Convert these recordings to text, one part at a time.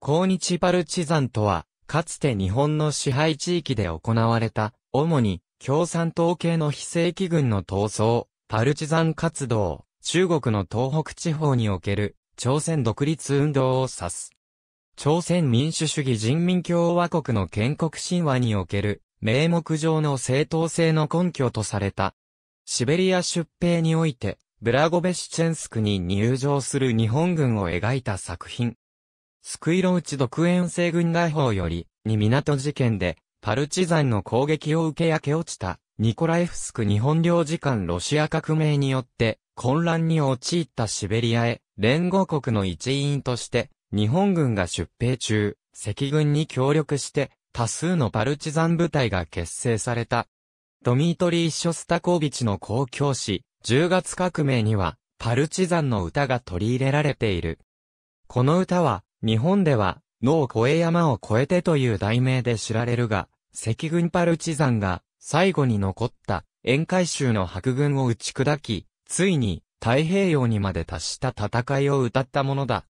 抗日パルチザンとは、かつて日本の支配地域で行われた、主に共産党系の非正規軍の闘争、パルチザン活動、中国の東北地方における朝鮮独立運動を指す。朝鮮民主主義人民共和国の建国神話における名目上の正当性の根拠とされた。シベリア出兵において、ブラゴベシチェンスクに入場する日本軍を描いた作品。スクイロウチ独演西軍大法より、に港事件で、パルチザンの攻撃を受け焼け落ちた、ニコライフスク日本領事館ロシア革命によって、混乱に陥ったシベリアへ、連合国の一員として、日本軍が出兵中、赤軍に協力して、多数のパルチザン部隊が結成された。ドミートリー・ショスタコービチの公共誌、10月革命には、パルチザンの歌が取り入れられている。この歌は、日本では、脳越え山を越えてという題名で知られるが、赤軍パルチザンが最後に残った沿海州の白軍を打ち砕き、ついに太平洋にまで達した戦いを歌ったものだ。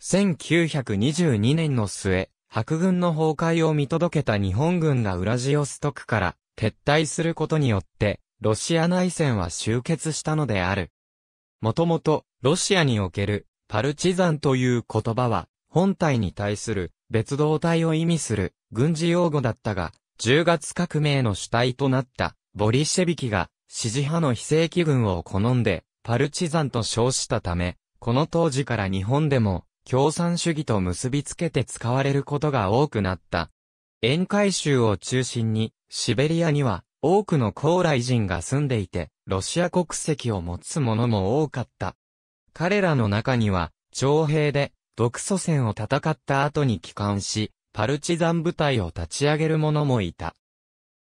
1922年の末、白軍の崩壊を見届けた日本軍がウラジオストクから撤退することによって、ロシア内戦は終結したのである。もともと、ロシアにおけるパルチザンという言葉は、本体に対する別動隊を意味する軍事用語だったが、10月革命の主体となったボリシェビキが支持派の非正規軍を好んでパルチザンと称したため、この当時から日本でも共産主義と結びつけて使われることが多くなった。沿海州を中心にシベリアには多くの高麗人が住んでいて、ロシア国籍を持つ者も多かった。彼らの中には、徴兵で独祖戦を戦った後に帰還し、パルチザン部隊を立ち上げる者もいた。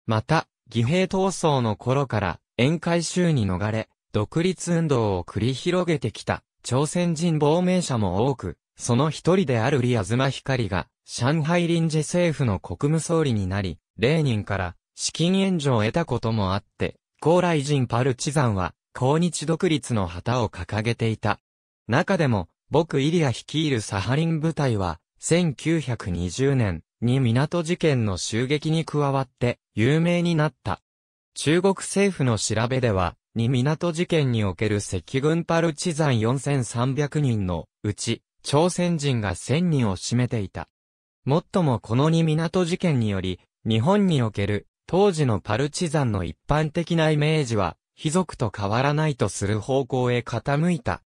また、義兵闘争の頃から宴会衆に逃れ、独立運動を繰り広げてきた朝鮮人亡命者も多く、その一人であるリアヒカ光が上海臨時政府の国務総理になり、レーニンから資金援助を得たこともあって、高麗人パルチザンは、抗日独立の旗を掲げていた。中でも、僕イリア率いるサハリン部隊は、1920年に港事件の襲撃に加わって有名になった。中国政府の調べでは、に港事件における赤軍パルチザン4300人のうち、朝鮮人が1000人を占めていた。もっともこのに港事件により、日本における当時のパルチザンの一般的なイメージは、貴族と変わらないとする方向へ傾いた。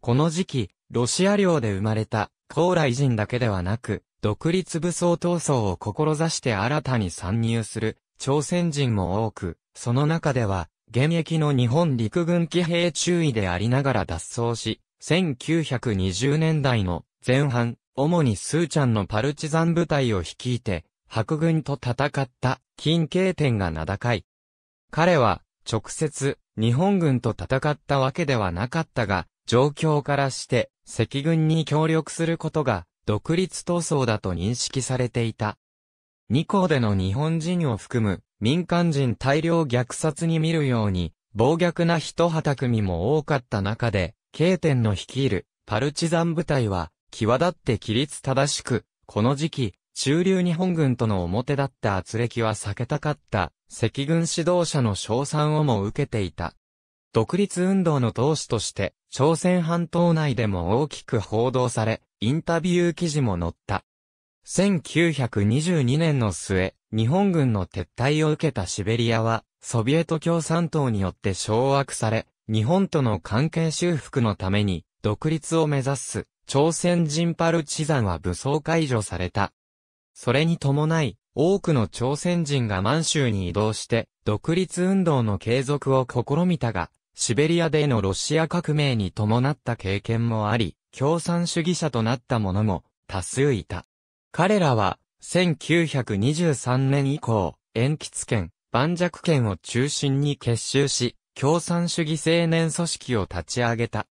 この時期、ロシア領で生まれた、高麗人だけではなく、独立武装闘争を志して新たに参入する、朝鮮人も多く、その中では、現役の日本陸軍騎兵中尉でありながら脱走し、1920年代の前半、主にスーちゃんのパルチザン部隊を率いて、白軍と戦った金慶天が名高い。彼は、直接、日本軍と戦ったわけではなかったが、状況からして、赤軍に協力することが独立闘争だと認識されていた。二校での日本人を含む民間人大量虐殺に見るように暴虐な人旗組も多かった中で、慶天の率いるパルチザン部隊は際立って規律正しく、この時期、中流日本軍との表だった圧力は避けたかった赤軍指導者の称賛をも受けていた。独立運動の党首として、朝鮮半島内でも大きく報道され、インタビュー記事も載った。1922年の末、日本軍の撤退を受けたシベリアは、ソビエト共産党によって掌握され、日本との関係修復のために、独立を目指す、朝鮮人パルチザンは武装解除された。それに伴い、多くの朝鮮人が満州に移動して、独立運動の継続を試みたが、シベリアでのロシア革命に伴った経験もあり、共産主義者となった者も多数いた。彼らは、1923年以降、鉛筆権、盤石権を中心に結集し、共産主義青年組織を立ち上げた。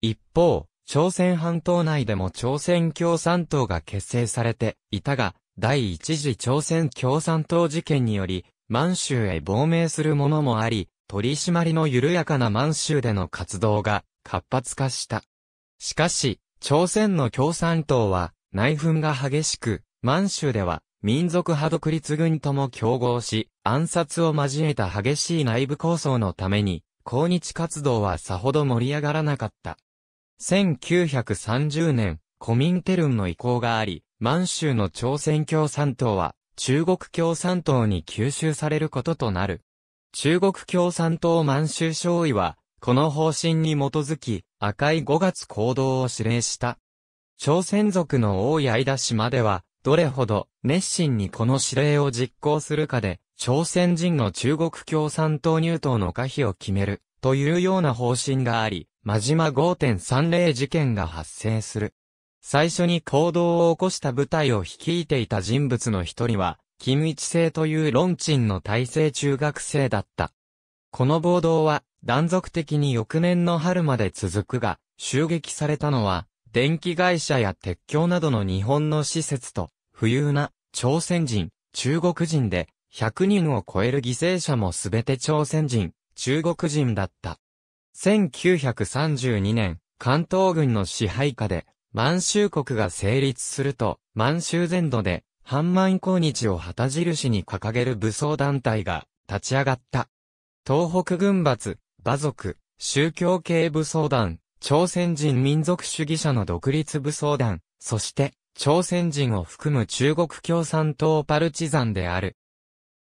一方、朝鮮半島内でも朝鮮共産党が結成されていたが、第一次朝鮮共産党事件により、満州へ亡命する者もあり、取り締まりの緩やかな満州での活動が活発化した。しかし、朝鮮の共産党は内紛が激しく、満州では民族派独立軍とも競合し、暗殺を交えた激しい内部抗争のために、抗日活動はさほど盛り上がらなかった。1930年、コミンテルンの意向があり、満州の朝鮮共産党は中国共産党に吸収されることとなる。中国共産党満州省委は、この方針に基づき、赤い5月行動を指令した。朝鮮族の多い間島では、どれほど熱心にこの指令を実行するかで、朝鮮人の中国共産党入党の可否を決める、というような方針があり、真島5.30事件が発生する。最初に行動を起こした部隊を率いていた人物の一人は、金一世という論鎮の体制中学生だった。この暴動は断続的に翌年の春まで続くが、襲撃されたのは、電気会社や鉄橋などの日本の施設と、富裕な朝鮮人、中国人で、100人を超える犠牲者もすべて朝鮮人、中国人だった。1932年、関東軍の支配下で、満州国が成立すると、満州全土で、反満抗日を旗印に掲げる武装団体が立ち上がった。東北軍閥、馬族、宗教系武装団、朝鮮人民族主義者の独立武装団、そして、朝鮮人を含む中国共産党パルチザンである。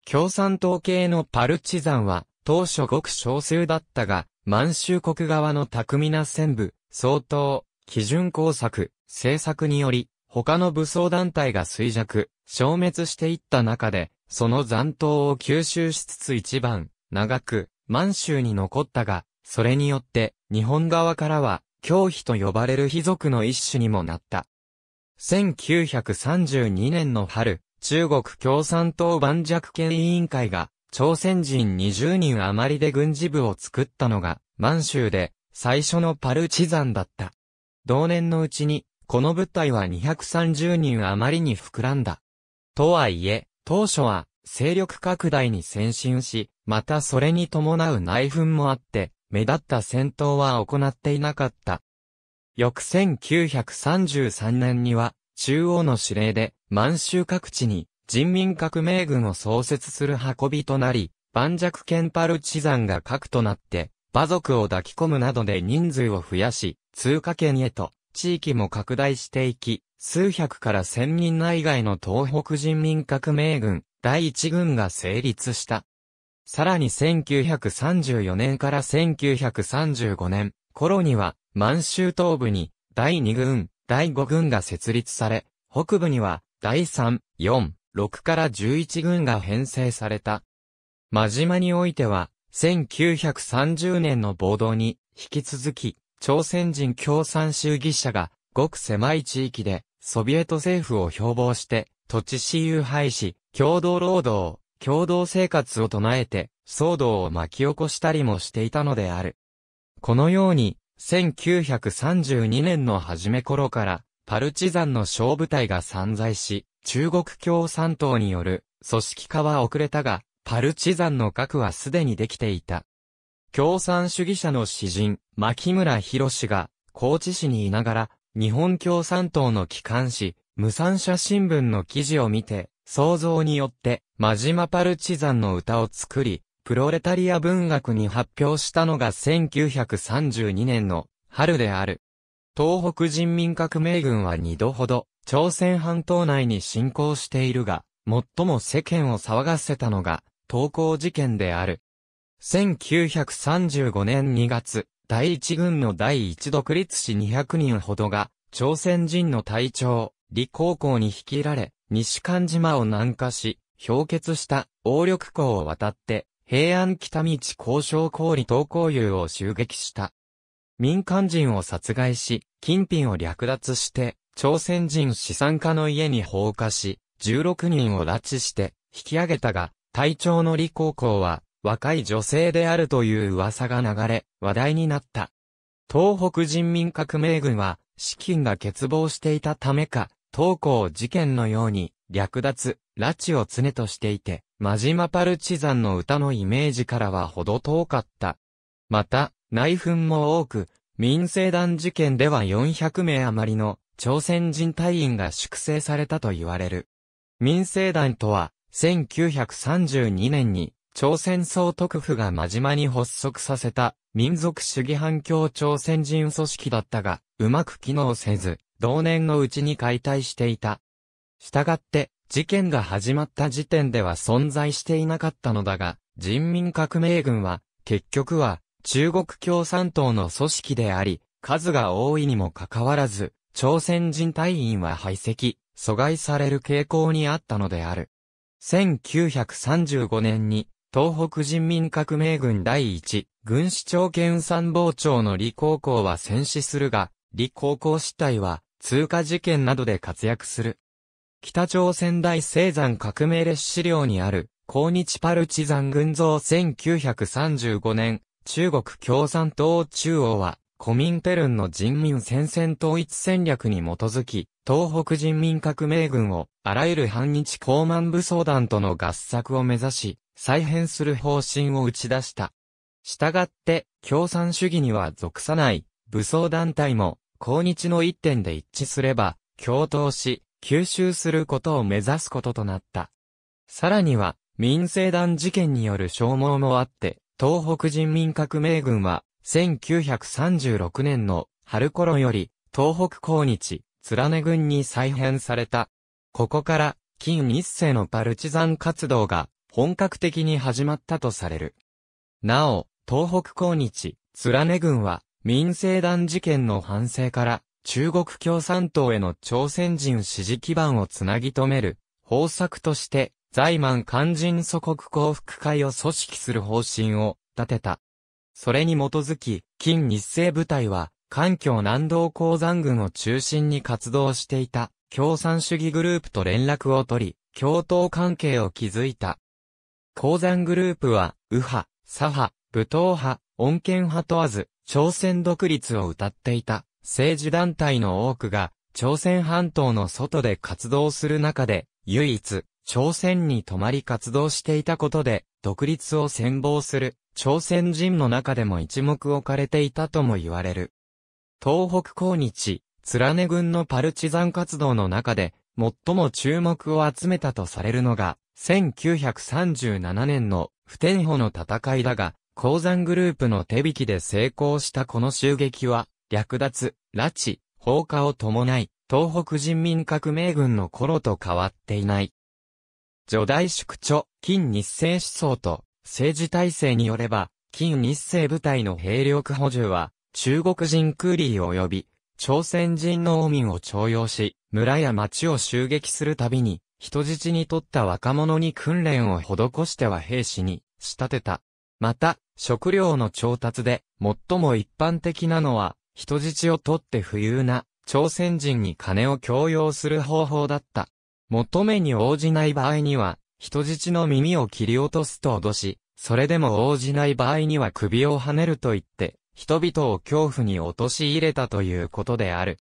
共産党系のパルチザンは、当初ごく少数だったが、満州国側の巧みな戦部、総統、基準工作、政策により、他の武装団体が衰弱、消滅していった中で、その残党を吸収しつつ一番、長く、満州に残ったが、それによって、日本側からは、教費と呼ばれる貴族の一種にもなった。1932年の春、中国共産党盤石権委員会が、朝鮮人20人余りで軍事部を作ったのが、満州で、最初のパルチザンだった。同年のうちに、この部隊は230人余りに膨らんだ。とはいえ、当初は勢力拡大に先進し、またそれに伴う内紛もあって、目立った戦闘は行っていなかった。翌1933年には、中央の指令で、満州各地に人民革命軍を創設する運びとなり、盤石剣パルチザンが核となって、馬族を抱き込むなどで人数を増やし、通過圏へと地域も拡大していき、数百から千人内外の東北人民革命軍、第一軍が成立した。さらに1934年から1935年頃には満州東部に第二軍、第五軍が設立され、北部には第三、四、六から十一軍が編成された。真島においては1930年の暴動に引き続き朝鮮人共産主義者が、ごく狭い地域で、ソビエト政府を標榜して、土地私有廃止、共同労働、共同生活を唱えて、騒動を巻き起こしたりもしていたのである。このように、1932年の初め頃から、パルチザンの小部隊が散在し、中国共産党による組織化は遅れたが、パルチザンの核はすでにできていた。共産主義者の詩人、牧村博士が、高知市にいながら、日本共産党の機関紙、無産者新聞の記事を見て、想像によって、マジマパルチザンの歌を作り、プロレタリア文学に発表したのが1932年の春である。東北人民革命軍は二度ほど朝鮮半島内に侵攻しているが、最も世間を騒がせたのが、投稿事件である。1935年2月、第一軍の第一独立士200人ほどが、朝鮮人の隊長、李高校に率いられ、西漢島を南下し、氷結した王緑港を渡って、平安北道交渉氷東高遊を襲撃した。民間人を殺害し、金品を略奪して、朝鮮人資産家の家に放火し、16人を拉致して、引き上げたが、隊長の李高校は、若い女性であるという噂が流れ、話題になった。東北人民革命軍は、資金が欠乏していたためか、東高事件のように、略奪、拉致を常としていて、マジマパルチザンの歌のイメージからはほど遠かった。また、内紛も多く、民政団事件では400名余りの朝鮮人隊員が粛清されたと言われる。民政団とは、1932年に朝鮮総督府が真島に発足させた民族主義反共朝鮮人組織だったが、うまく機能せず、同年のうちに解体していた。したがって、事件が始まった時点では存在していなかったのだが、人民革命軍は、結局は、中国共産党の組織であり、数が多いにもかかわらず、朝鮮人隊員は排斥、阻害される傾向にあったのである。1935年に東北人民革命軍第一、軍師長兼参謀長の李高校は戦死するが、李高校死体は、通過事件などで活躍する。北朝鮮大生産革命列資料にある、抗日パルチザン軍像1935年、中国共産党中央は、コミンテルンの人民戦線統一戦略に基づき、東北人民革命軍を、あらゆる反日高慢武装団との合作を目指し、再編する方針を打ち出した。したがって、共産主義には属さない、武装団体も、抗日の一点で一致すれば、共闘し、吸収することを目指すこととなった。さらには、民政団事件による消耗もあって、東北人民革命軍は、1936年の春頃より、東北抗日、連根軍に再編された。ここから、近日世のパルチザン活動が本格的に始まったとされる。なお、東北抗日、連根軍は、民政団事件の反省から、中国共産党への朝鮮人支持基盤をつなぎ止める、方策として、財満肝心祖国幸福会を組織する方針を立てた。それに基づき、近日清部隊は、環境南道鉱山軍を中心に活動していた共産主義グループと連絡を取り、共闘関係を築いた。鉱山グループは、右派、左派、武闘派、穏健派問わず、朝鮮独立を謳っていた政治団体の多くが、朝鮮半島の外で活動する中で、唯一、朝鮮に泊まり活動していたことで、独立を先望する、朝鮮人の中でも一目置かれていたとも言われる。東北高日、連根軍のパルチザン活動の中で、最も注目を集めたとされるのが、1937年の不天保の戦いだが、鉱山グループの手引きで成功したこの襲撃は、略奪、拉致、放火を伴い、東北人民革命軍の頃と変わっていない。除大宿著、近日清思想と政治体制によれば、近日清部隊の兵力補充は、中国人クーリー及び、朝鮮人農民を徴用し、村や町を襲撃するたびに、人質にとった若者に訓練を施しては兵士に仕立てた。また、食料の調達で、最も一般的なのは、人質を取って富裕な、朝鮮人に金を供要する方法だった。求めに応じない場合には、人質の耳を切り落とすと脅し、それでも応じない場合には首をはねると言って、人々を恐怖に陥れたということである。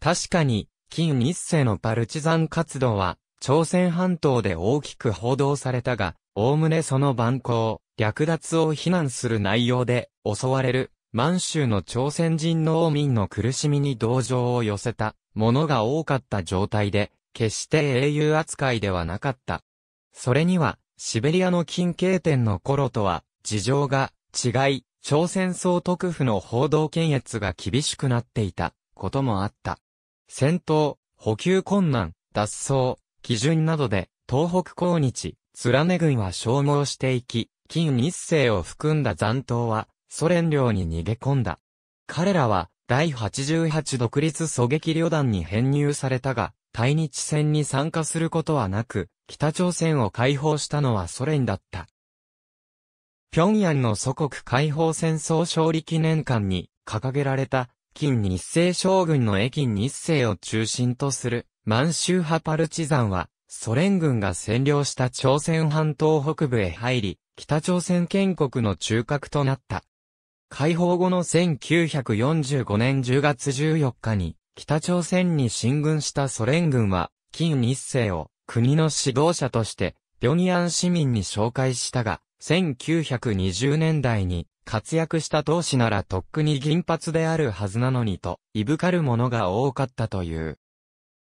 確かに、金一世のパルチザン活動は、朝鮮半島で大きく報道されたが、おおむねその蛮行、略奪を非難する内容で、襲われる、満州の朝鮮人農民の苦しみに同情を寄せた、ものが多かった状態で、決して英雄扱いではなかった。それには、シベリアの近景点の頃とは、事情が違い、朝鮮総督府の報道検閲が厳しくなっていたこともあった。戦闘、補給困難、脱走、基準などで、東北高日、連根軍は消耗していき、近日清を含んだ残党は、ソ連領に逃げ込んだ。彼らは、第88独立狙撃旅団に編入されたが、対日戦に参加することはなく、北朝鮮を解放したのはソ連だった。平壌の祖国解放戦争勝利記念館に掲げられた、近日清将軍の駅日清を中心とする満州派パルチザンは、ソ連軍が占領した朝鮮半島北部へ入り、北朝鮮建国の中核となった。解放後の1945年10月14日に、北朝鮮に進軍したソ連軍は、金日成を国の指導者として、平壌市民に紹介したが、1920年代に活躍した当時ならとっくに銀髪であるはずなのにと、いぶかるものが多かったという。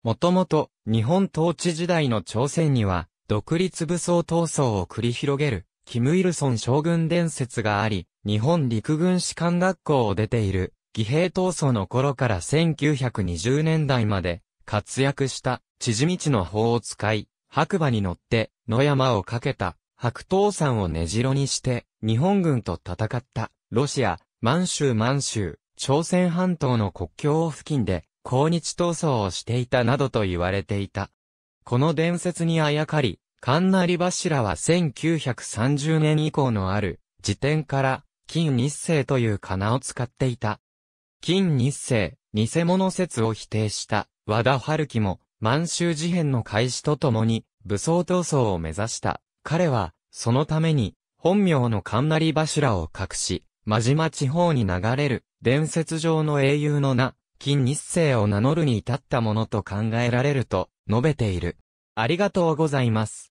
もともと、日本統治時代の朝鮮には、独立武装闘争を繰り広げる、キム・イルソン将軍伝説があり、日本陸軍士官学校を出ている、義兵闘争の頃から1920年代まで、活躍した、縮道の法を使い、白馬に乗って、野山をかけた、白闘山を根城にして、日本軍と戦った、ロシア、満州満州、朝鮮半島の国境付近で、抗日闘争をしていたなどと言われていた。この伝説にあやかり、カンナリ柱は1930年以降のある時点から金日成という仮名を使っていた。金日成、偽物説を否定した和田春樹も満州事変の開始とともに武装闘争を目指した。彼はそのために本名のカンナリ柱を隠し、真島地方に流れる伝説上の英雄の名、近日清を名乗るに至ったものと考えられると述べている。ありがとうございます。